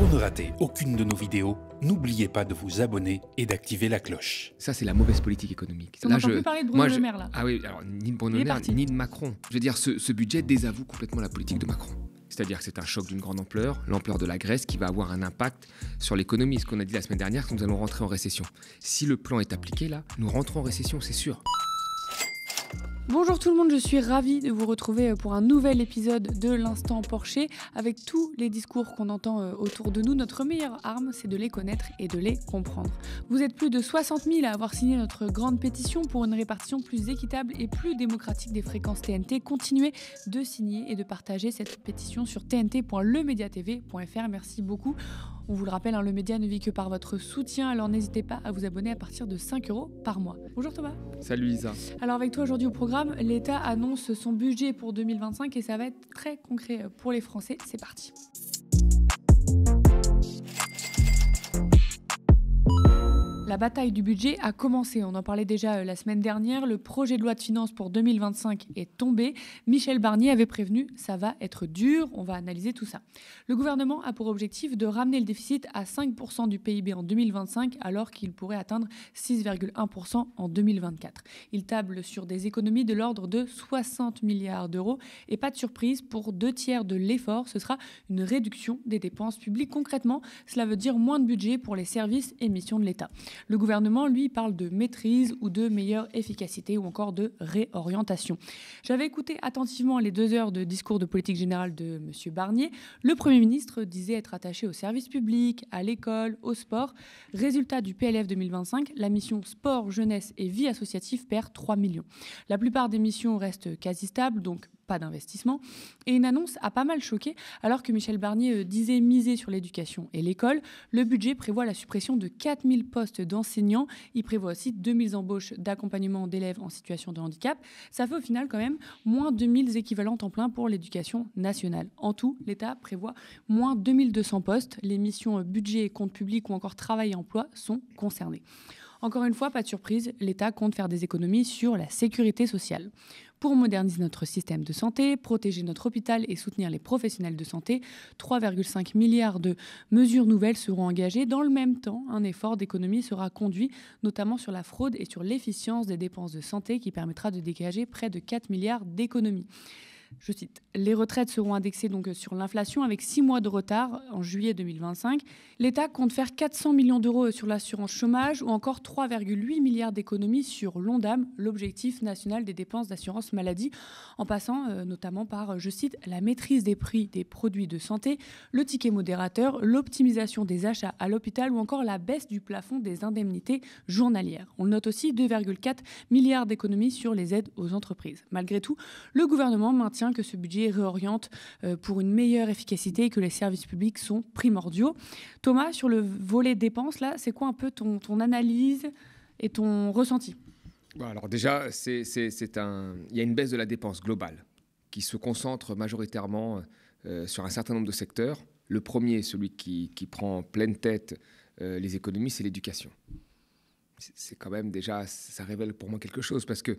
Pour ne rater aucune de nos vidéos, n'oubliez pas de vous abonner et d'activer la cloche. Ça, c'est la mauvaise politique économique. On là, je... plus parler de Bruno Moi, là. Ah oui, alors, ni de Bruno ni de Macron. Je veux dire, ce, ce budget désavoue complètement la politique de Macron. C'est-à-dire que c'est un choc d'une grande ampleur, l'ampleur de la Grèce qui va avoir un impact sur l'économie. Ce qu'on a dit la semaine dernière, que nous allons rentrer en récession. Si le plan est appliqué là, nous rentrons en récession, c'est sûr. Bonjour tout le monde, je suis ravie de vous retrouver euh, pour un nouvel épisode de l'Instant Porcher avec tous les discours qu'on entend euh, autour de nous. Notre meilleure arme, c'est de les connaître et de les comprendre. Vous êtes plus de 60 000 à avoir signé notre grande pétition pour une répartition plus équitable et plus démocratique des fréquences TNT. Continuez de signer et de partager cette pétition sur tnt.lemediatv.fr. Merci beaucoup. On vous le rappelle, hein, le média ne vit que par votre soutien, alors n'hésitez pas à vous abonner à partir de 5 euros par mois. Bonjour Thomas. Salut Isa. Alors avec toi aujourd'hui au programme, l'État annonce son budget pour 2025 et ça va être très concret pour les Français. C'est parti. La bataille du budget a commencé. On en parlait déjà euh, la semaine dernière. Le projet de loi de finances pour 2025 est tombé. Michel Barnier avait prévenu, ça va être dur, on va analyser tout ça. Le gouvernement a pour objectif de ramener le déficit à 5% du PIB en 2025 alors qu'il pourrait atteindre 6,1% en 2024. Il table sur des économies de l'ordre de 60 milliards d'euros et pas de surprise, pour deux tiers de l'effort, ce sera une réduction des dépenses publiques. Concrètement, cela veut dire moins de budget pour les services et missions de l'État. Le gouvernement, lui, parle de maîtrise ou de meilleure efficacité ou encore de réorientation. J'avais écouté attentivement les deux heures de discours de politique générale de M. Barnier. Le Premier ministre disait être attaché au service public, à l'école, au sport. Résultat du PLF 2025, la mission sport, jeunesse et vie associative perd 3 millions. La plupart des missions restent quasi stables, donc pas d'investissement. Et une annonce a pas mal choqué. Alors que Michel Barnier euh, disait miser sur l'éducation et l'école, le budget prévoit la suppression de 4000 postes d'enseignants. Il prévoit aussi 2000 embauches d'accompagnement d'élèves en situation de handicap. Ça fait au final quand même moins 2000 équivalents temps plein pour l'éducation nationale. En tout, l'État prévoit moins 2200 postes. Les missions euh, budget et compte public ou encore travail et emploi sont concernés. Encore une fois, pas de surprise, l'État compte faire des économies sur la sécurité sociale pour moderniser notre système de santé, protéger notre hôpital et soutenir les professionnels de santé. 3,5 milliards de mesures nouvelles seront engagées. Dans le même temps, un effort d'économie sera conduit, notamment sur la fraude et sur l'efficience des dépenses de santé qui permettra de dégager près de 4 milliards d'économies. Je cite, Les retraites seront indexées donc euh, sur l'inflation avec six mois de retard en juillet 2025. L'État compte faire 400 millions d'euros euh, sur l'assurance chômage ou encore 3,8 milliards d'économies sur l'ONDAM, l'objectif national des dépenses d'assurance maladie, en passant euh, notamment par, je cite, la maîtrise des prix des produits de santé, le ticket modérateur, l'optimisation des achats à l'hôpital ou encore la baisse du plafond des indemnités journalières. On note aussi 2,4 milliards d'économies sur les aides aux entreprises. Malgré tout, le gouvernement maintient que ce budget réoriente euh, pour une meilleure efficacité et que les services publics sont primordiaux. Thomas, sur le volet dépenses, là, c'est quoi un peu ton, ton analyse et ton ressenti alors déjà, c'est, un... il y a une baisse de la dépense globale qui se concentre majoritairement euh, sur un certain nombre de secteurs. Le premier, celui qui, qui prend pleine tête euh, les économies, c'est l'éducation. c'est quand même déjà, ça révèle pour moi quelque chose parce que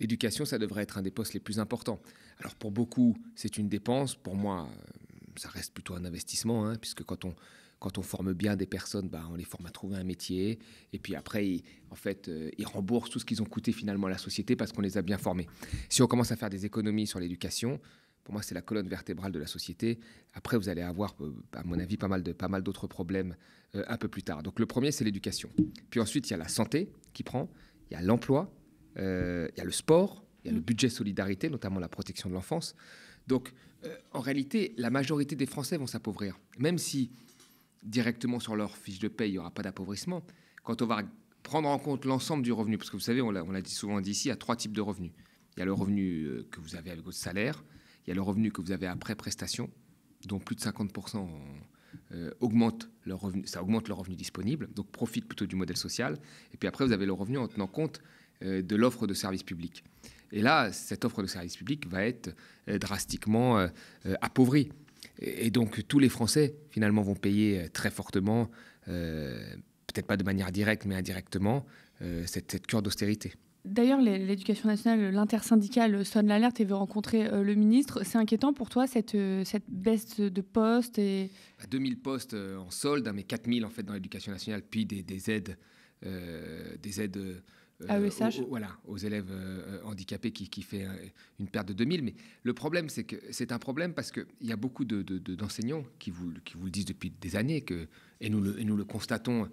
l'éducation, ça devrait être un des postes les plus importants. Alors pour beaucoup, c'est une dépense. Pour moi, euh, ça reste plutôt un investissement, hein, puisque quand on, quand on forme bien des personnes, bah, on les forme à trouver un métier. Et puis après, ils, en fait, euh, ils remboursent tout ce qu'ils ont coûté finalement à la société parce qu'on les a bien formés. Si on commence à faire des économies sur l'éducation, pour moi, c'est la colonne vertébrale de la société. Après, vous allez avoir, euh, à mon avis, pas mal de pas mal d'autres problèmes un peu plus tard. Donc le premier, c'est l'éducation. Puis ensuite, il y a la santé qui prend, il y a l'emploi, euh, il y a le sport, il y a le mm. budget solidarité, notamment la protection de l'enfance. Donc, euh, en réalité, la majorité des Français vont s'appauvrir. Même si directement sur leur fiche de paie, il n'y aura pas d'appauvrissement, quand on va prendre en compte l'ensemble du revenu, parce que vous savez, on l'a dit souvent d'ici, il y a trois types de revenus. Il y a le revenu euh, que vous avez avec votre salaire, il y a le revenu que vous avez après prestation, dont plus de 50% leur revenu, ça augmente le revenu disponible, donc profite plutôt du modèle social. Et puis après, vous avez le revenu en tenant compte euh, de l'offre de services publics. Et là, cette offre de services publics va être euh, drastiquement euh, appauvrie. Et donc tous les Français, finalement, vont payer très fortement, peut-être pas de manière directe, mais indirectement, cette, cure d'austérité. D'ailleurs, l'éducation nationale, l'intersyndicale sonne l'alerte et veut rencontrer le ministre. C'est inquiétant pour toi, cette, cette baisse de postes et... 2000 bah, postes en solde, hein, mais 4000 en fait dans l'éducation nationale, puis des, aides, des aides, des aides ah euh, aux, voilà, aux élèves euh, handicapés qui, qui, fait euh, une perte de 2000. Mais le problème, c'est que c'est un problème parce qu'il y a beaucoup d'enseignants de, qui, vous, qui vous le disent depuis des années, que, et, nous le, et nous le constatons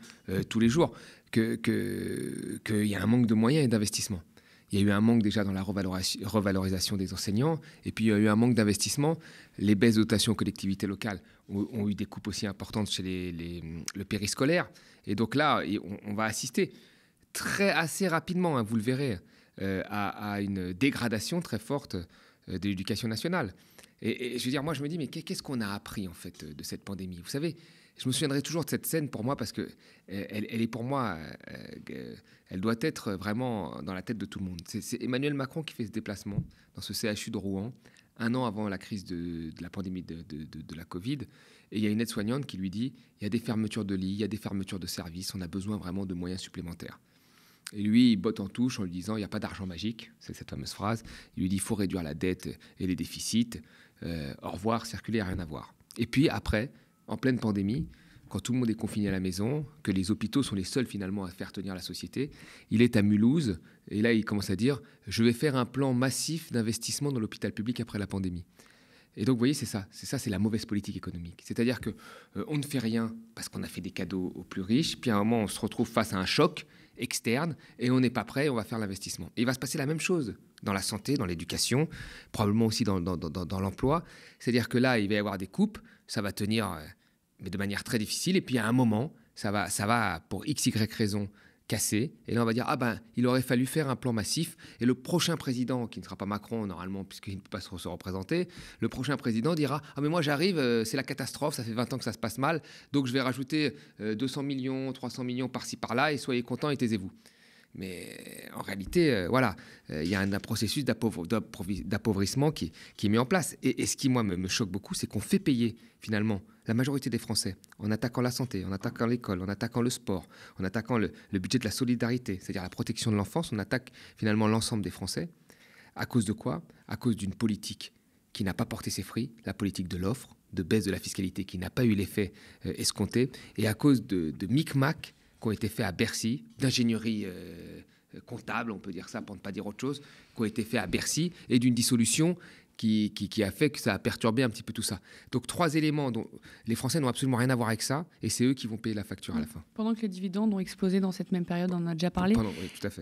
tous les jours, qu'il que, que y a un manque de moyens et d'investissement. Il y a eu un manque déjà dans la revalorisation des enseignants, et puis il y a eu un manque d'investissement. Les baisses dotations aux collectivités locales ont, eu des coupes aussi importantes chez les, les, le périscolaire. Et donc là, on va assister très assez rapidement, hein, vous le verrez, euh, à, une dégradation très forte euh, de l'éducation nationale. Et, je veux dire, moi, je me dis, mais qu'est-ce qu'on a appris en fait de cette pandémie Vous savez, je me souviendrai toujours de cette scène pour moi parce que euh, elle, est pour moi, elle doit être vraiment dans la tête de tout le monde. C'est Emmanuel Macron qui fait ce déplacement dans ce CHU de Rouen un an avant la crise de, la pandémie de, de, la Covid. Et il y a une aide-soignante qui lui dit, il y a des fermetures de lits, il y a des fermetures de services, on a besoin vraiment de moyens supplémentaires. Et lui, il botte en touche en lui disant, il n'y a pas d'argent magique, c'est cette fameuse phrase. Il lui dit, il faut réduire la dette et les déficits. Euh, au revoir, circuler, rien à voir. Et puis après, en pleine pandémie, quand tout le monde est confiné à la maison, que les hôpitaux sont les seuls finalement à faire tenir la société, il est à Mulhouse et là il commence à dire je vais faire un plan massif d'investissement dans l'hôpital public après la pandémie. Et donc vous voyez c'est ça, c'est ça c'est la mauvaise politique économique. C'est-à-dire que euh, on ne fait rien parce qu'on a fait des cadeaux aux plus riches, puis à un moment on se retrouve face à un choc externe et on n'est pas prêt, on va faire l'investissement. il va se passer la même chose dans la santé, dans l'éducation, probablement aussi dans, dans l'emploi. C'est-à-dire que là, il va y avoir des coupes, ça va tenir euh, mais de manière très difficile, et puis à un moment, ça va, ça va pour x, y raison cassé. Et là, on va dire, ah ben, il aurait fallu faire un plan massif. Et le prochain président, qui ne sera pas Macron normalement, puisqu'il ne peut pas se représenter, le prochain président dira, ah mais moi j'arrive, euh, c'est la catastrophe, ça fait 20 ans que ça se passe mal, donc je vais rajouter 200 euh, millions, 300 millions par-ci par-là, et soyez contents et taisez-vous. Mais en réalité, euh, voilà, euh, il y a un, processus d'appauvrissement qui, est mis en place. Et, ce qui, moi, me, choque beaucoup, c'est qu'on fait payer, finalement, la majorité des Français, en attaquant la santé, en attaquant l'école, en attaquant le sport, en attaquant le, budget de la solidarité, c'est-à-dire la protection de l'enfance, on attaque finalement l'ensemble des Français. À cause de quoi À cause d'une politique qui n'a pas porté ses fruits, la politique de l'offre, de baisse de la fiscalité qui n'a pas eu l'effet euh, escompté, et à cause de, de micmacs qui ont été faits à Bercy, d'ingénierie euh, comptable, on peut dire ça pour ne pas dire autre chose, qui ont été faits à Bercy, et d'une dissolution qui, a fait que ça a perturbé un petit peu tout ça. Donc trois éléments dont les Français n'ont absolument rien à voir avec ça, et c'est eux qui vont payer la facture à la mm. fin. Pendant que les dividendes ont explosé dans cette même période, on en a déjà parlé.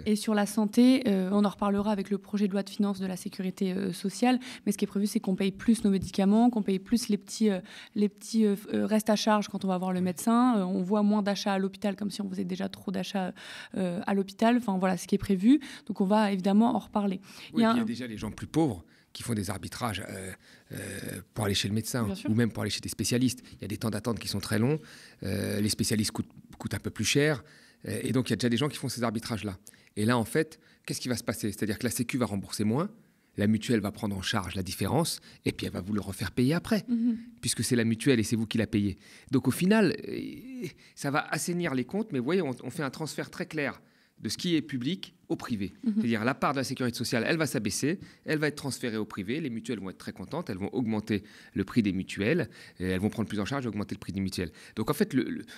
Et sur la santé, euh, on en reparlera avec le projet de loi de finances de la sécurité euh, sociale, mais ce qui est prévu, c'est qu'on paye plus nos médicaments, qu'on paye plus les petits, euh, les petits restes à charge quand on va voir le médecin, on voit moins d'achats à l'hôpital, comme si on faisait déjà trop d'achats à l'hôpital, enfin voilà ce qui est prévu, donc on va évidemment en reparler. il, il y a déjà les gens plus pauvres qui font des arbitrages euh, euh, pour aller chez le médecin ou même pour aller chez des spécialistes. Il y a des temps d'attente qui sont très longs, euh, les spécialistes coûtent, un peu plus cher, et donc il y a déjà des gens qui font ces arbitrages-là. Et là, en fait, qu'est-ce qui va se passer C'est-à-dire que la Sécu va rembourser moins, la mutuelle va prendre en charge la différence et puis elle va vous le refaire payer après, mhm. puisque c'est la mutuelle et c'est vous qui la payez. Donc au final, ça va assainir les comptes, mais vous voyez, on fait un transfert très clair de ce qui est public au privé. Mhm. C'est-à-dire la part de la sécurité sociale, elle va s'abaisser, elle va être transférée au privé, les mutuelles vont être très contentes, elles vont augmenter le prix des mutuelles, elles vont prendre plus en charge et augmenter le prix des mutuelles. Donc en fait,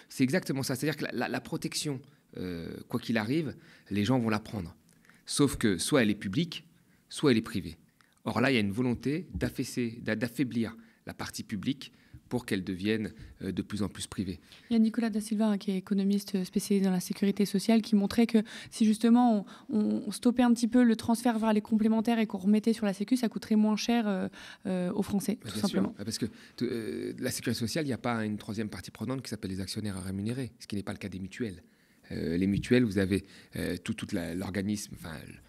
c'est exactement ça. C'est-à-dire que la, protection, euh, quoi qu'il arrive, les gens vont la prendre. Sauf que soit elle est publique, soit elle est privée. Or là, il y a une volonté d'affaiblir la partie publique pour qu'elles deviennent euh, de plus en plus privées. Il y a Nicolas Da Silva, hein, qui est économiste euh, spécialisé dans la sécurité sociale, qui montrait que si justement on, stoppait un petit peu le transfert vers les complémentaires et qu'on remettait sur la Sécu, ça coûterait moins cher euh, aux Français, bah, tout simplement. Ah, parce que la sécurité sociale, il n'y a pas une troisième partie prenante qui s'appelle les actionnaires à rémunérer, ce qui n'est pas le cas des mutuelles. Euh, les mutuelles, vous avez euh, tout, l'organisme,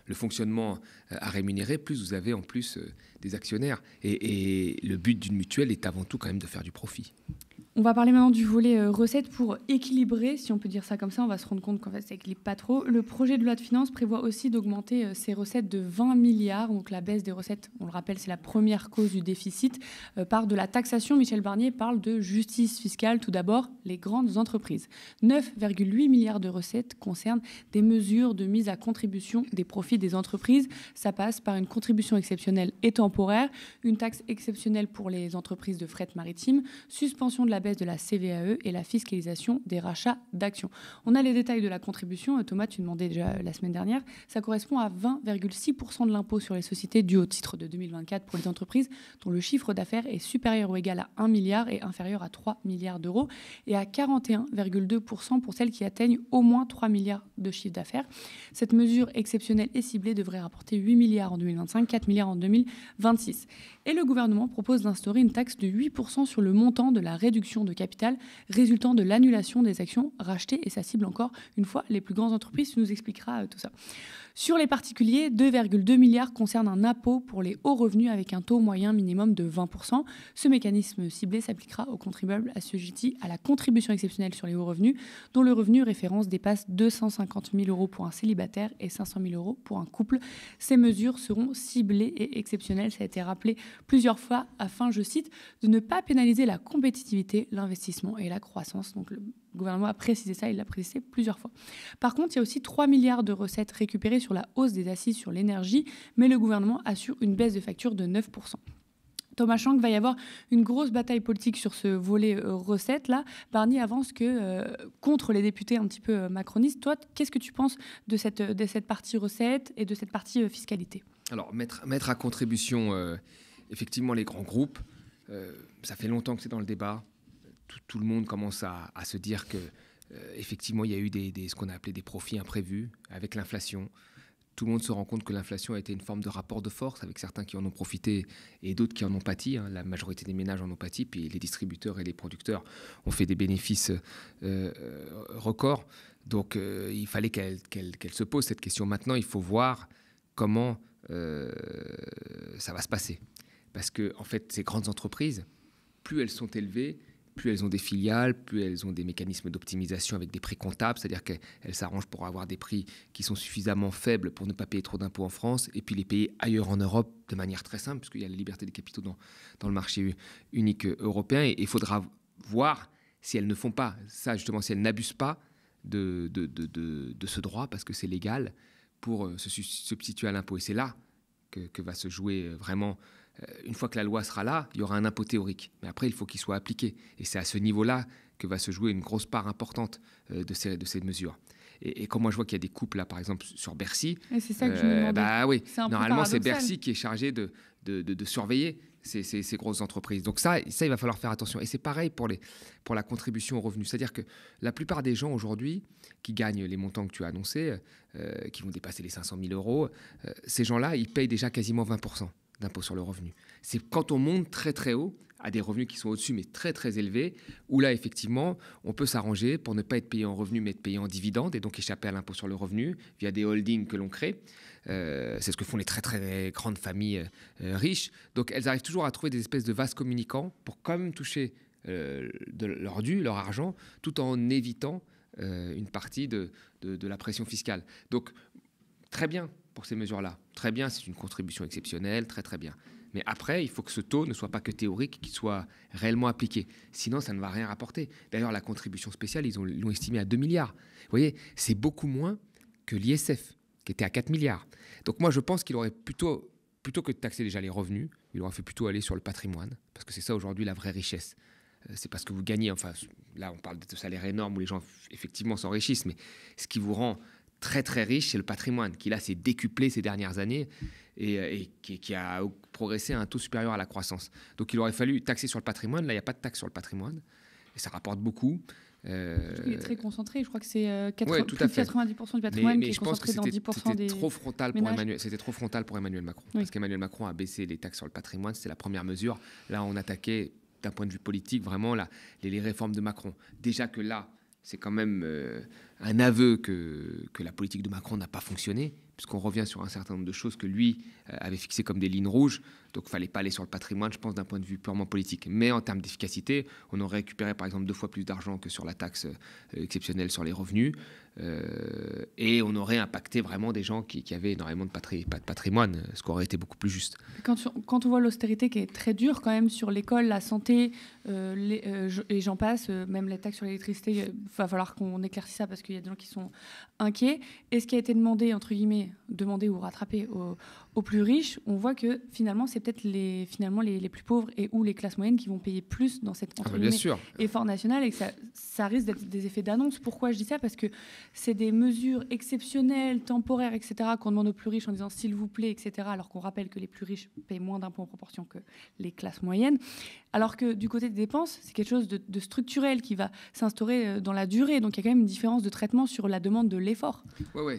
le fonctionnement euh, à rémunérer, plus vous avez en plus des actionnaires. et le but d'une mutuelle est avant tout quand même de faire du profit. On va parler maintenant du volet euh, recettes pour équilibrer, si on peut dire ça comme ça, on va se rendre compte qu'en fait ça n'équilibre pas trop. Le projet de loi de finances prévoit aussi d'augmenter ses euh, ces recettes de 20 milliards, donc la baisse des recettes, on le rappelle, c'est la première cause du déficit, euh, par de la taxation. Michel Barnier parle de justice fiscale, tout d'abord les grandes entreprises. 9,8 milliards de recettes concernent des mesures de mise à contribution des profits des entreprises. Ça passe par une contribution exceptionnelle et temporaire, une taxe exceptionnelle pour les entreprises de fret maritime, suspension de la baisse de la CVAE et la fiscalisation des rachats d'actions. On a les détails de la contribution. Euh, Thomas, tu demandais déjà euh, la semaine dernière. Ça correspond à 20,6% de l'impôt sur les sociétés du au titre de 2024 pour les entreprises dont le chiffre d'affaires est supérieur ou égal à 1 milliard et inférieur à 3 milliards d'euros et à 41,2% pour celles qui atteignent au moins 3 milliards de chiffre d'affaires. Cette mesure exceptionnelle et ciblée devrait rapporter 8 milliards en 2025, 4 milliards en 2026. Et le gouvernement propose d'instaurer une taxe de 8% sur le montant de la réduction de capital résultant de l'annulation des actions rachetées. Et sa cible encore une fois les plus grandes entreprises. nous expliquera euh, tout ça. Sur les particuliers, 2,2 milliards concernent un impôt pour les hauts revenus avec un taux moyen minimum de 20%. Ce mécanisme ciblé s'appliquera aux contribuables assujettis à la contribution exceptionnelle sur les hauts revenus, dont le revenu référence dépasse 250 000 euros pour un célibataire et 500 000 euros pour un couple. Ces mesures seront ciblées et exceptionnelles, ça a été rappelé plusieurs fois, afin, je cite, de ne pas pénaliser la compétitivité, l'investissement et la croissance. Donc le le gouvernement a précisé ça, il l'a précisé plusieurs fois. Par contre, il y a aussi 3 milliards de recettes récupérées sur la hausse des assises sur l'énergie, mais le gouvernement assure une baisse de facture de 9%. Thomas Schank va y avoir une grosse bataille politique sur ce volet euh, recettes, là. Barnier avance que euh, contre les députés un petit peu euh, macronistes. Toi, qu'est-ce que tu penses de cette, de cette partie recette et de cette partie fiscalité Alors mettre, mettre à contribution effectivement les grands groupes, ça fait longtemps que c'est dans le débat tout, le monde commence à, se dire que euh, effectivement il y a eu des, ce qu'on a appelé des profits imprévus avec l'inflation. Tout le monde se rend compte que l'inflation a été une forme de rapport de force, avec certains qui en ont profité et d'autres qui en ont pâti. Hein. La majorité des ménages en ont pâti, puis les distributeurs et les producteurs ont fait des bénéfices euh, euh, records. Donc il fallait qu'elle se pose cette question. Maintenant, il faut voir comment ça va se passer. Parce que, en fait, ces grandes entreprises, plus elles sont élevées, plus elles ont des filiales, plus elles ont des mécanismes d'optimisation avec des prix comptables, c'est-à-dire qu'elles s'arrangent pour avoir des prix qui sont suffisamment faibles pour ne pas payer trop d'impôts en France, et puis les payer ailleurs en Europe de manière très simple, puisqu'il y a la liberté des capitaux dans, dans le marché unique euh, européen, et il faudra voir si elles ne font pas ça, justement, si elles n'abusent pas de, de, ce droit, parce que c'est légal, pour euh, se substituer à l'impôt. Et c'est là que, va se jouer euh, vraiment euh, une fois que la loi sera là, il y aura un impôt théorique. Mais après, il faut qu'il soit appliqué. Et c'est à ce niveau-là que va se jouer une grosse part importante euh, de, ces, de mesures. Et, comme moi je vois qu'il y a des coupes là, par exemple sur Bercy, c'est ça que je me euh, bah oui, normalement c'est Bercy qui est chargé de, surveiller ces, grosses entreprises. Donc ça, ça il va falloir faire attention. Et c'est pareil pour les pour la contribution aux revenus. C'est-à-dire que la plupart des gens aujourd'hui qui gagnent les montants que tu as annoncés, qui vont dépasser les 500 000 euros, ces gens-là, ils payent déjà quasiment 20 d'impôt sur le revenu. C'est quand on monte très très haut, à des revenus qui sont au-dessus mais très très élevés, où là effectivement on peut s'arranger pour ne pas être payé en revenu mais être payé en dividende et donc échapper à l'impôt sur le revenu via des holdings que l'on crée. Euh, c'est ce que font les très très grandes familles euh, riches. Donc elles arrivent toujours à trouver des espèces de vases communicants pour quand même toucher euh, de leur dû, leur argent, tout en évitant une partie de la pression fiscale. Donc très bien, pour ces mesures-là. Très bien, c'est une contribution exceptionnelle, très très bien. Mais après, il faut que ce taux ne soit pas que théorique, qu'il soit réellement appliqué. Sinon, ça ne va rien rapporter. D'ailleurs, la contribution spéciale, ils l'ont estimée à 2 milliards. Vous voyez, c'est beaucoup moins que l'ISF, qui était à 4 milliards. Donc moi, je pense qu'il aurait plutôt, plutôt que de taxer déjà les revenus, il aurait fait plutôt aller sur le patrimoine, parce que c'est ça aujourd'hui la vraie richesse. Euh, c'est parce que vous gagnez, enfin là on parle de salaire énormes où les gens effectivement s'enrichissent, mais ce qui vous rend très très riche, c'est le patrimoine, qui là s'est décuplé ces dernières années et, euh, qui, a progressé à un taux supérieur à la croissance. Donc il aurait fallu taxer sur le patrimoine, là il n'y a pas de taxe sur le patrimoine, et ça rapporte beaucoup. Euh, il est très concentré, je crois que c'est 90% euh, du patrimoine mais, qui est je concentré dans 10% des trop frontal pour Emmanuel, C'était trop frontal pour Emmanuel Macron, parce qu'Emmanuel Macron a baissé les taxes sur le patrimoine, c'était la première mesure. Là on attaquait d'un point de vue politique vraiment là, les, réformes de Macron. Déjà que là, c'est quand même un aveu que, la politique de Macron n'a pas fonctionné, puisqu'on revient sur un certain nombre de choses que lui euh, avait fixées comme des lignes rouges. Donc il fallait pas aller sur le patrimoine, je pense, d'un point de vue purement politique. Mais en termes d'efficacité, on aurait récupéré par exemple deux fois plus d'argent que sur la taxe euh, exceptionnelle sur les revenus. Euh, et on aurait impacté vraiment des gens qui, avaient énormément de, pas de patrimoine, ce qui aurait été beaucoup plus juste. Quand, on voit l'austérité qui est très dure quand même sur l'école, la santé, les, euh, et j'en passe, même la taxe sur l'électricité, il va falloir qu'on éclaircisse ça parce qu'il y a des gens qui sont inquiets. Et ce qui a été demandé, entre guillemets, demander, ou rattraper aux, plus riches, on voit que finalement, c'est peut-être les, finalement les, plus pauvres et ou les classes moyennes qui vont payer plus dans cette ah bah effort national et que ça, risque d'être des effets d'annonce. Pourquoi je dis ça Parce que c'est des mesures exceptionnelles, temporaires, etc., qu'on demande aux plus riches en disant s'il vous plaît, etc., alors qu'on rappelle que les plus riches payent moins d'impôts en proportion que les classes moyennes. Alors que du côté des dépenses, c'est quelque chose de, de structurel qui va s'instaurer euh, dans la durée. Donc il y a quand même une différence de traitement sur la demande de l'effort. Ouais, oui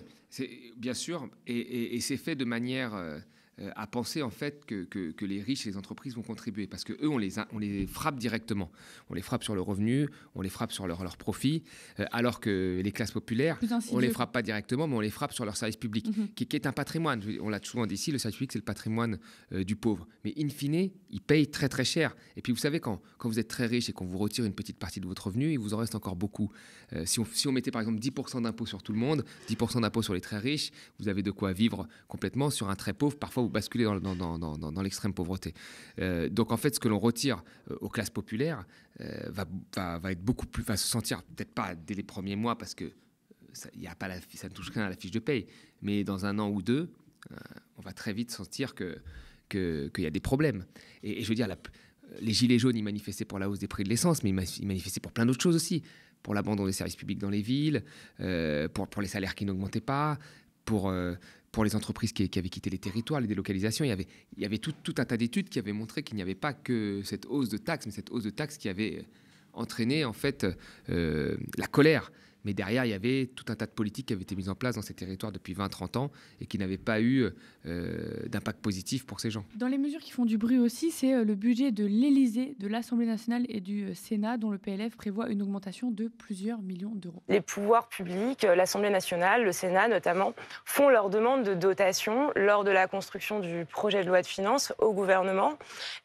Bien sûr, et, et c'est fait de manière euh, euh, à penser en fait que, que, les riches et les entreprises vont contribuer parce que eux on les, on les frappe directement, on les frappe sur le revenu, on les frappe sur leur, leur profit, euh, alors que les classes populaires on les frappe pas directement mais on les frappe sur leur service public mm-hmm. qui, qui, est un patrimoine. On l'a souvent dit ici, le service public c'est le patrimoine euh, du pauvre, mais in fine ils payent très très cher. Et puis vous savez quand quand vous êtes très riche et qu'on vous retire une petite partie de votre revenu, il vous en reste encore beaucoup. si, on, si on mettait par exemple 10% d'impôts sur tout le monde, 10% d'impôts sur les très riches, vous avez de quoi vivre complètement. Sur un très pauvre, parfois basculer dans, dans, l'extrême pauvreté. Euh, donc en fait, ce que l'on retire euh, aux classes populaires euh, va, être beaucoup plus, va se sentir peut-être pas dès les premiers mois parce que ça, y a pas la, ça ne touche rien à la fiche de paye, mais dans un an ou deux, on va très vite sentir que qu'il y a des problèmes. Et, je veux dire, les Gilets jaunes, ils manifestaient pour la hausse des prix de l'essence, mais ils manifestaient pour plein d'autres choses aussi, pour l'abandon des services publics dans les villes, pour, pour les salaires qui n'augmentaient pas, pour pour les entreprises qui, avaient quitté les territoires, les délocalisations, il y avait, il y tout, un tas d'études qui avaient montré qu'il n'y avait pas que cette hausse de taxes, mais cette hausse de taxes qui avait entraîné en fait euh, la colère mais derrière, il y avait tout un tas de politiques qui avaient été mises en place dans ces territoires depuis 20-30 ans et qui n'avaient pas eu euh, d'impact positif pour ces gens. Dans les mesures qui font du bruit aussi, c'est euh, le budget de l'Élysée, de l'Assemblée nationale et du euh, Sénat, dont le PLF prévoit une augmentation de plusieurs millions d'euros. Les pouvoirs publics, l'Assemblée nationale, le Sénat notamment, font leur demande de dotation lors de la construction du projet de loi de finances au gouvernement.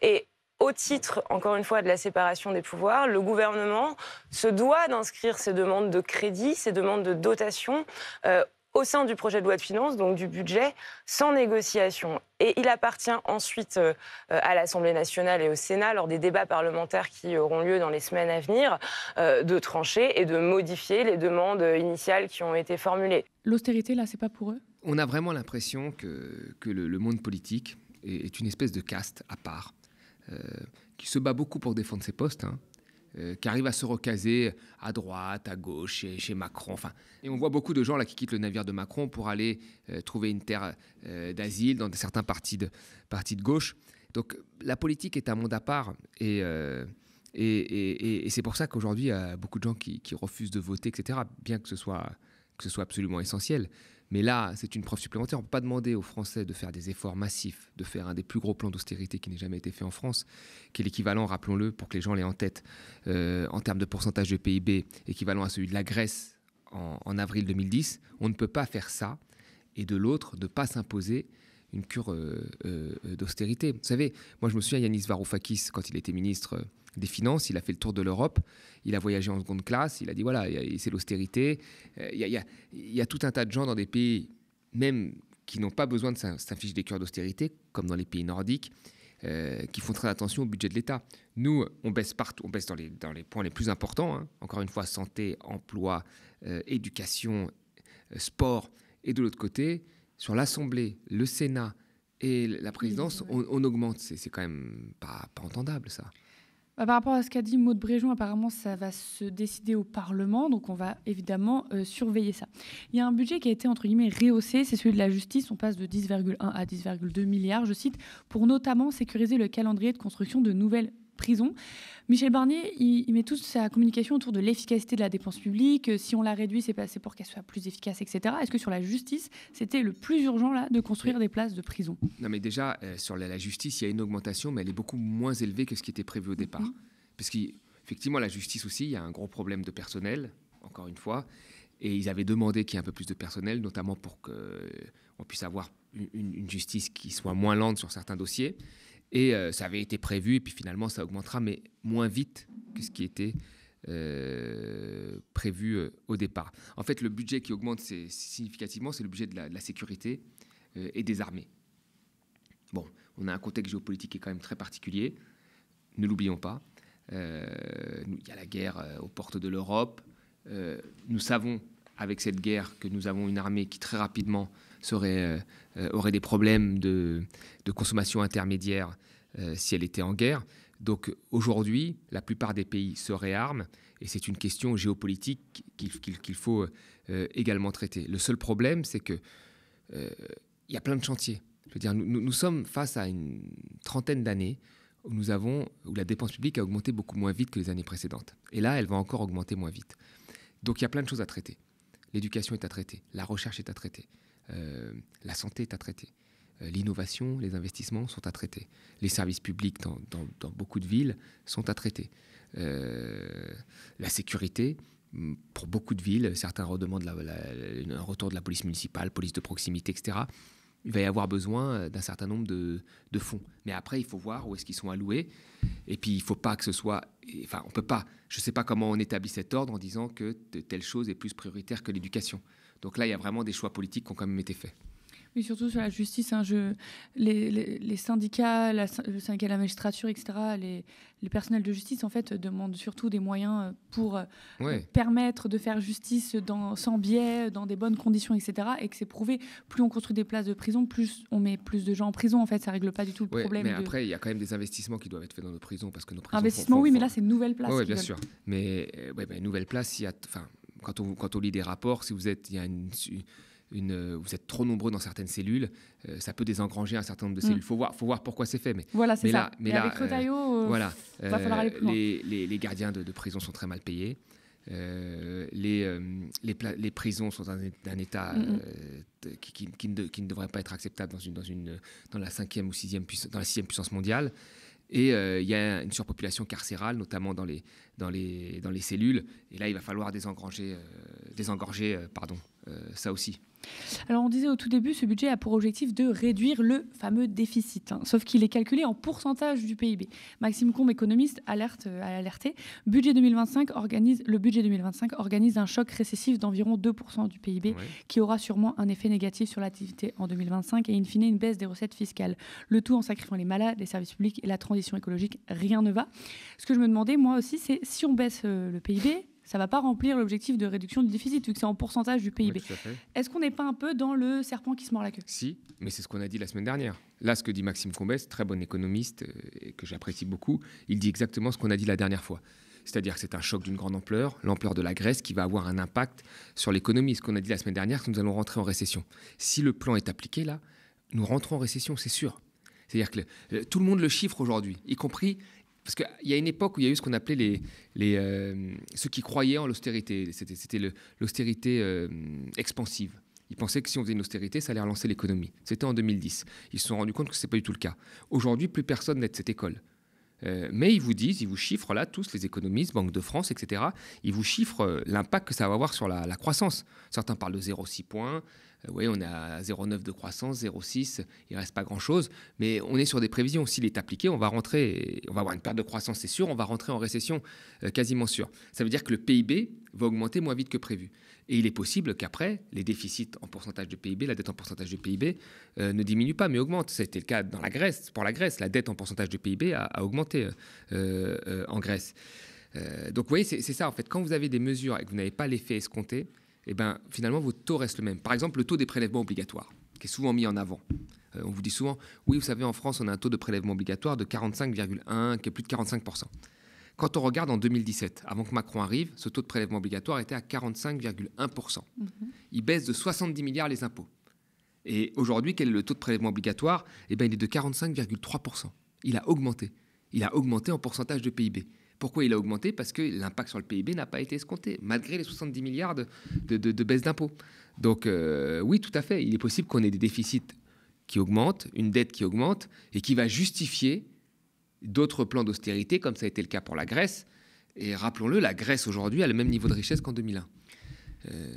Et au titre, encore une fois, de la séparation des pouvoirs, le gouvernement se doit d'inscrire ses demandes de crédit, ses demandes de dotation euh, au sein du projet de loi de finances, donc du budget, sans négociation. Et il appartient ensuite euh, à l'Assemblée nationale et au Sénat, lors des débats parlementaires qui auront lieu dans les semaines à venir, euh, de trancher et de modifier les demandes initiales qui ont été formulées. L'austérité, là, c'est pas pour eux On a vraiment l'impression que, le, monde politique est une espèce de caste à part euh, qui se bat beaucoup pour défendre ses postes, hein, euh, qui arrive à se recaser à droite, à gauche, chez, chez Macron. Enfin, et on voit beaucoup de gens là qui quittent le navire de Macron pour aller euh, trouver une terre d'asile dans certains partis de, de gauche. Donc la politique est un monde à part et c'est pour ça qu'aujourd'hui, il y a beaucoup de gens qui, refusent de voter, etc., bien que que ce soit absolument essentiel. Mais là, c'est une preuve supplémentaire. On ne peut pas demander aux Français de faire des efforts massifs, de faire un des plus gros plans d'austérité qui n'ait jamais été fait en France, qui est l'équivalent, rappelons-le, pour que les gens l'aient en tête, euh, en termes de pourcentage de PIB, équivalent à celui de la Grèce en, avril 2010. On ne peut pas faire ça. Et de l'autre, de ne pas s'imposer une cure euh, euh, d'austérité. Vous savez, moi je me souviens, Yanis Varoufakis, quand il était ministre des finances, il a fait le tour de l'Europe, il a voyagé en seconde classe, il a dit voilà, c'est l'austérité. Euh, il y a, tout un tas de gens dans des pays, même qui n'ont pas besoin de s'infliger des cœurs d'austérité, comme dans les pays nordiques, euh, qui font très attention au budget de l'État. Nous, on baisse partout, on baisse dans les, points les plus importants, hein. encore une fois, santé, emploi, euh, éducation, sport, et de l'autre côté, sur l'Assemblée, le Sénat et la présidence, On, augmente. C'est quand même pas entendable, ça. Bah, par rapport à ce qu'a dit Maud Bréjon, apparemment, ça va se décider au Parlement, donc on va évidemment euh, surveiller ça. Il y a un budget qui a été, entre guillemets, rehaussé, c'est celui de la justice. On passe de 10,1 à 10,2 milliards, je cite, pour notamment sécuriser le calendrier de construction de nouvelles prison. Michel Barnier, il, met toute sa communication autour de l'efficacité de la dépense publique. Euh, si on la réduit, c'est pour qu'elle soit plus efficace, etc. Est-ce que sur la justice, c'était le plus urgent là de construire des places de prison Non, mais déjà euh, sur la, justice, il y a une augmentation, mais elle est beaucoup moins élevée que ce qui était prévu au départ, mhm. parce qu'effectivement, la justice aussi, il y a un gros problème de personnel, encore une fois, et ils avaient demandé qu'il y ait un peu plus de personnel, notamment pour qu'on euh, puisse avoir une, une justice qui soit moins lente sur certains dossiers. Et euh, ça avait été prévu, et puis finalement, ça augmentera, mais moins vite que ce qui était euh, prévu euh, au départ. En fait, le budget qui augmente significativement, c'est le budget de la, de la sécurité et des armées. Bon, on a un contexte géopolitique qui est quand même très particulier, ne l'oublions pas. Il y a la guerre aux portes de l'Europe. nous savons avec cette guerre que nous avons une armée qui très rapidement serait, euh, euh, aurait des problèmes de, consommation intermédiaire euh, si elle était en guerre. Donc aujourd'hui, la plupart des pays se réarment et c'est une question géopolitique qu'il faut également traiter. Le seul problème, c'est que il y a plein de chantiers. Je veux dire, nous, nous sommes face à une trentaine d'années où nous avons où la dépense publique a augmenté beaucoup moins vite que les années précédentes. Et là, elle va encore augmenter moins vite. Donc il y a plein de choses à traiter. L'éducation est à traiter, la recherche est à traiter, euh, la santé est à traiter, euh, l'innovation, les investissements sont à traiter, les services publics dans, beaucoup de villes sont à traiter, euh, la sécurité. Mm, pour beaucoup de villes, certains redemandent un retour de la police municipale, police de proximité, etc il va y avoir besoin euh, d'un certain nombre de, fonds. Mais après, il faut voir où est-ce qu'ils sont alloués. Et puis, il ne faut pas que ce soit... Enfin, on ne peut pas. Je ne sais pas comment on établit cet ordre en disant que telle chose est plus prioritaire que l'éducation. Donc là, il y a vraiment des choix politiques qui ont quand même été faits mais surtout sur la justice, hein, les, les, syndicats, la, le syndicat de la magistrature, etc., les, personnels de justice, en fait, demandent surtout des moyens euh, pour euh, euh, permettre de faire justice dans, sans biais, dans des bonnes conditions, etc., et que c'est prouvé. Plus on construit des places de prison, plus on met plus de gens en prison, en fait, ça règle pas du tout le problème. Mais après, il y a quand même des investissements qui doivent être faits dans nos prisons, parce que nos prisons... Investissements, font, oui, mais là, c'est une nouvelle place. Oui, bien sûr. Mais, une nouvelle place, il y a... Enfin, quand on, quand lit des rapports, si vous êtes... Il y a une euh, vous êtes trop nombreux dans certaines cellules, euh, ça peut désengranger un certain nombre de mm. cellules. Il faut, voir, faut voir pourquoi c'est fait. Mais, voilà, c'est ça. mais, là, euh, voilà, va falloir aller plus loin. Les, gardiens de, prison sont très mal payés. les, les, prisons sont dans un état qui, ne, devrait pas être acceptable dans, une, dans, une, dans la cinquième ou sixième puissance, dans la puissance mondiale. Et il y a une surpopulation carcérale, notamment dans les, dans les, dans les cellules. Et là, il va falloir désengorger, désengorger pardon, ça aussi. Alors on disait au tout début, ce budget a pour objectif de réduire le fameux déficit, hein. sauf qu'il est calculé en pourcentage du PIB. Maxime Combe, économiste, alerte euh, alerté. Budget 2025 organise, le budget 2025 organise un choc récessif d'environ 2% du PIB qui aura sûrement un effet négatif sur l'activité en 2025 et in fine une baisse des recettes fiscales. Le tout en sacrifiant les malades, les services publics et la transition écologique, rien ne va. Ce que je me demandais moi aussi, c'est si on baisse euh, le PIB, ça va pas remplir l'objectif de réduction du déficit, vu que c'est en pourcentage du PIB. Est-ce qu'on n'est pas un peu dans le serpent qui se mord la queue Si, mais c'est ce qu'on a dit la semaine dernière. Là, ce que dit Maxime Combes, très bon économiste, euh, et que j'apprécie beaucoup, il dit exactement ce qu'on a dit la dernière fois. C'est-à-dire que c'est un choc d'une grande ampleur, l'ampleur de la Grèce qui va avoir un impact sur l'économie. Ce qu'on a dit la semaine dernière, c'est que nous allons rentrer en récession. Si le plan est appliqué là, nous rentrons en récession, c'est sûr. C'est-à-dire que euh, tout le monde le chiffre aujourd'hui, y compris parce qu'il y a une époque où il y a eu ce qu'on appelait les, les euh, ceux qui croyaient en l'austérité. C'était l'austérité euh, expansive. Ils pensaient que si on faisait une austérité, ça allait relancer l'économie. C'était en 2010. Ils se sont rendus compte que ce n'est pas du tout le cas. Aujourd'hui, plus personne n'est de cette école. Euh, mais ils vous disent, ils vous chiffrent là, tous les économistes, Banque de France, etc., ils vous chiffrent l'impact que ça va avoir sur la, la croissance. Certains parlent de 0,6 points, euh, oui, on a 0,9 de croissance, 0,6, il reste pas grand-chose, mais on est sur des prévisions. S'il est appliqué, on va rentrer, on va avoir une perte de croissance, c'est sûr, on va rentrer en récession, euh, quasiment sûr. Ça veut dire que le PIB va augmenter moins vite que prévu. Et il est possible qu'après, les déficits en pourcentage de PIB, la dette en pourcentage de PIB, euh, ne diminue pas, mais augmente. C'était le cas dans la Grèce. Pour la Grèce, la dette en pourcentage de PIB a, augmenté en Grèce. donc vous voyez, c'est ça en fait. Quand vous avez des mesures et que vous n'avez pas l'effet escompté, eh ben, finalement, votre taux reste le même. Par exemple, le taux des prélèvements obligatoires, qui est souvent mis en avant. Euh, on vous dit souvent, oui, vous savez, en France, on a un taux de prélèvement obligatoire de 45,1, qui est plus de 45%. Quand on regarde en 2017, avant que Macron arrive, ce taux de prélèvement obligatoire était à 45,1%. Mm-hmm. Il baisse de 70 milliards les impôts. Et aujourd'hui, quel est le taux de prélèvement obligatoire Eh bien, il est de 45,3%. Il a augmenté. Il a augmenté en pourcentage de PIB. Pourquoi il a augmenté Parce que l'impact sur le PIB n'a pas été escompté, malgré les 70 milliards de, baisses baisse d'impôts. Donc euh, oui, tout à fait, il est possible qu'on ait des déficits qui augmentent, une dette qui augmente, et qui va justifier d'autres plans d'austérité, comme ça a été le cas pour la Grèce. Et rappelons-le, la Grèce aujourd'hui a le même niveau de richesse qu'en 2001. Euh,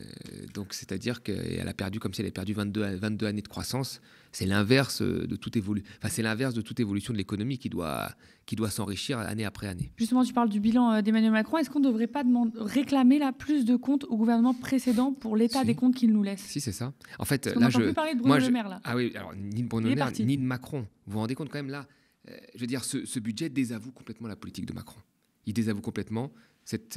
donc, c'est-à-dire qu'elle a perdu, comme si elle avait perdu 22, 22 années de croissance. C'est l'inverse euh, de toute évolution. Enfin, c'est l'inverse de toute évolution de l'économie qui doit, qui doit s'enrichir année après année. Justement, tu parles du bilan euh, d'Emmanuel Macron. Est-ce qu'on ne devrait pas réclamer la plus de comptes au gouvernement précédent pour l'état des comptes qu'il nous laisse Si, c'est ça. En fait, là, je. Plus parler de Bruno Le Maire là. Ah oui, alors ni de Bruno Le Maire, ni de Macron. Vous vous rendez compte quand même là Je veux dire, ce budget désavoue complètement la politique de Macron. Il désavoue complètement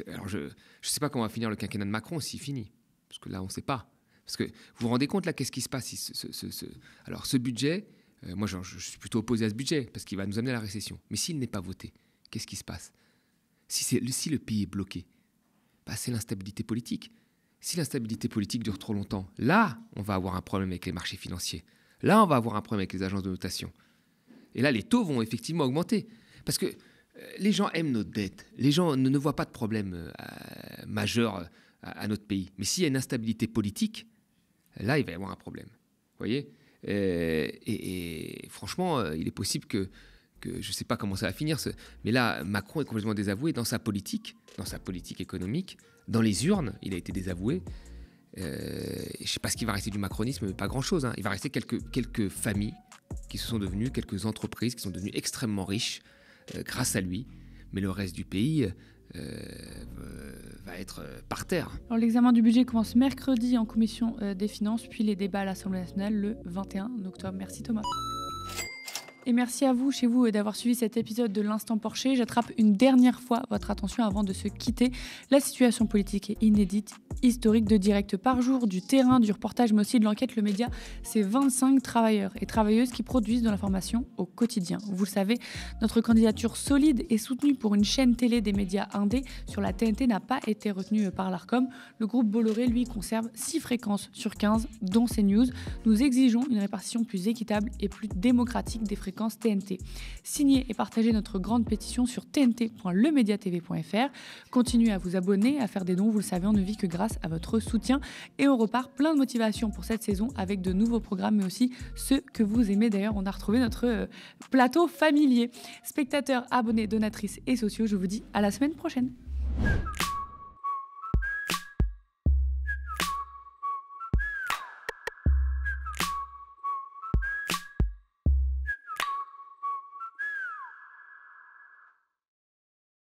alors je ne sais pas comment va finir le quinquennat de Macron s'il finit, parce que là, on ne sait pas. Parce que vous vous rendez compte, là, qu'est-ce qui se passe ce, Alors, ce budget, euh, moi, je, suis plutôt opposé à ce budget, parce qu'il va nous amener à la récession. Mais s'il n'est pas voté, qu'est-ce qui se passe si, si le pays est bloqué, bah, c'est l'instabilité politique. Si l'instabilité politique dure trop longtemps, là, on va avoir un problème avec les marchés financiers. Là, on va avoir un problème avec les agences de notation. Et là, les taux vont effectivement augmenter. Parce que les gens aiment notre dette. Les gens ne, voient pas de problème euh, majeur euh, à, notre pays. Mais s'il y a une instabilité politique, là, il va y avoir un problème. Vous voyez euh, et, franchement, il est possible que, je ne sais pas comment ça va finir, mais là, Macron est complètement désavoué dans sa politique, dans sa politique économique, dans les urnes, il a été désavoué. je ne sais pas ce qu'il va rester du macronisme, mais pas grand-chose. Hein. Il va rester quelques familles qui se sont devenues, quelques entreprises qui sont devenues extrêmement riches, euh, grâce à lui, mais le reste du pays euh, euh, va être par terre. l'examen du budget commence mercredi en commission des finances, puis les débats à l'Assemblée nationale le 21 octobre. Merci Thomas. Et merci à vous, chez vous, euh, d'avoir suivi cet épisode de l'Instant Porcher. J'attrape une dernière fois votre attention avant de se quitter. La situation politique est inédite, historique de direct par jour, du terrain, du reportage, mais aussi de l'enquête. Le média, c'est 25 travailleurs et travailleuses qui produisent de l'information au quotidien. Vous le savez, notre candidature solide et soutenue pour une chaîne télé des médias indés sur la TNT n'a pas été retenue euh, par l'ARCOM. Le groupe Bolloré, lui, conserve 6 fréquences sur 15, dont CNews. Nous exigeons une répartition plus équitable et plus démocratique des fréquences TNT. Signez et partagez notre grande pétition sur tnt.lemediatv.fr. Continuez à vous abonner, à faire des dons, vous le savez, on ne vit que grâce à votre soutien. Et on repart plein de motivation pour cette saison avec de nouveaux programmes, mais aussi ceux que vous aimez. D'ailleurs, on a retrouvé notre euh, plateau familier. Spectateurs, abonnés, donatrices et sociaux, je vous dis à la semaine prochaine.